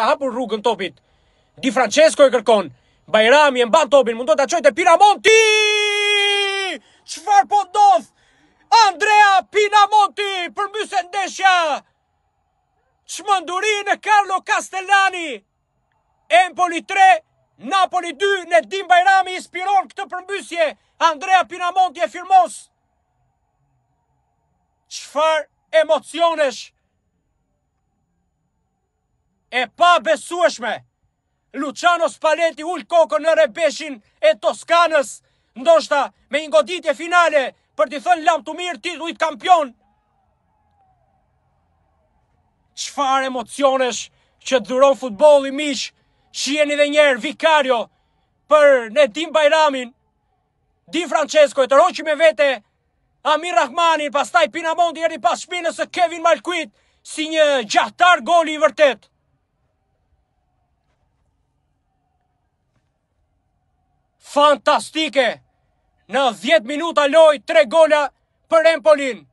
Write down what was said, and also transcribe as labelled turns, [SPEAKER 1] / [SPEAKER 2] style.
[SPEAKER 1] të hapur rrugën topit. Di Francesco e kërkon. Bajrami e mban topin, mundot ta çojë te Pinamonti! Çfarë po ndodh? Andrea Pinamonti për ndeshja. Çmenduri në Carlo Castellani. Empoli 3, Napoli 2, ne di Bajrami inspiron këtë përmbysje. Andrea Pinamonti e firmos. Çfarë emocionesh e pa besueshme. Luciano Spalletti ullë kokën në rebeshin e Toskanës, ndoshta me ingoditje finale për t'i thënë lamë të mirë ti dujtë kampion. Qfar emocionesh që të dhuron futbol i miqë, që jeni dhe njerë vikario për Nedim Bajramin, Di Francesco e të roqi me vete Amir Rahmani, pastaj Pinamondi eri pas shpinës e Kevin Malkuit, si një gjahtar goli i vërtetë. fantastike. Në 10 minuta loj 3 gola për Empolin.